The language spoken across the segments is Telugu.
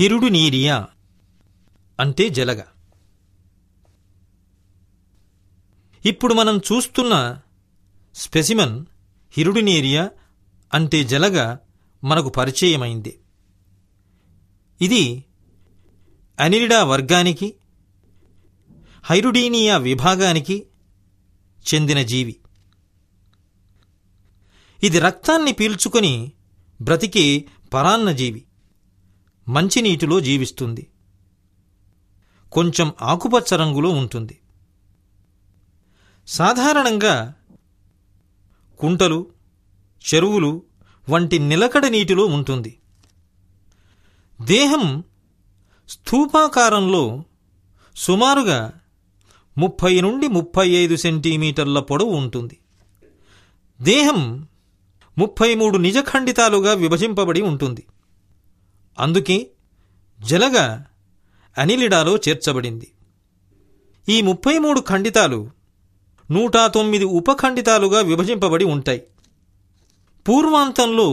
హిరుడు నీరియా అంటే జలగ ఇప్పుడు మనం చూస్తున్న స్పెసిమన్ హిరుడినేరియా అంటే జలగ మనకు పరిచయమైంది ఇది అనిరిడా వర్గానికి హైరుడీనియా విభాగానికి చెందిన జీవి ఇది రక్తాన్ని పీల్చుకొని బ్రతికే జీవి మంచినీటిలో జీవిస్తుంది కొంచెం ఆకుపచ్చ రంగులో ఉంటుంది సాధారణంగా కుంటలు చెరువులు వంటి నిలకడ నీటిలో ఉంటుంది దేహం స్థూపాకారంలో సుమారుగా ముప్పై నుండి ముప్పై ఐదు సెంటీమీటర్ల పొడవు ఉంటుంది దేహం ముప్పై మూడు నిజఖండితాలుగా విభజింపబడి ఉంటుంది అందుకే జలగ అనిలిడాలో చేర్చబడింది ఈ ముప్పై మూడు ఖండితాలు నూట తొమ్మిది ఉపఖండితాలుగా విభజింపబడి ఉంటాయి పూర్వాంతంలో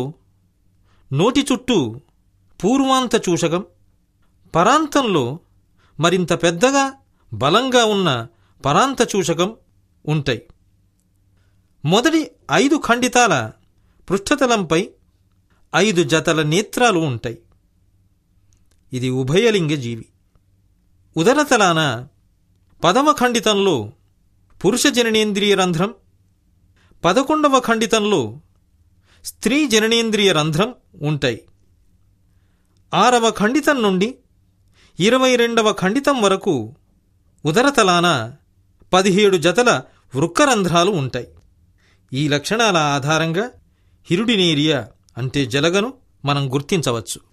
నోటి చుట్టూ పూర్వాంత చూషకం పరాంతంలో మరింత పెద్దగా బలంగా ఉన్న పరాంత చూషకం ఉంటాయి మొదటి ఐదు ఖండితాల పృష్ఠతలంపై ఐదు జతల నేత్రాలు ఉంటాయి ఇది ఉభయలింగ జీవి ఉదరతలాన పదమఖండితంలో పురుష జననేంద్రియ రంధ్రం పదకొండవ ఖండితంలో స్త్రీ జననేంద్రియ రంధ్రం ఉంటాయి ఆరవ ఖండితం నుండి ఇరవై రెండవ ఖండితం వరకు ఉదరతలాన పదిహేడు జతల వృక్కరంధ్రాలు ఉంటాయి ఈ లక్షణాల ఆధారంగా హిరుడినేరియా అంటే జలగను మనం గుర్తించవచ్చు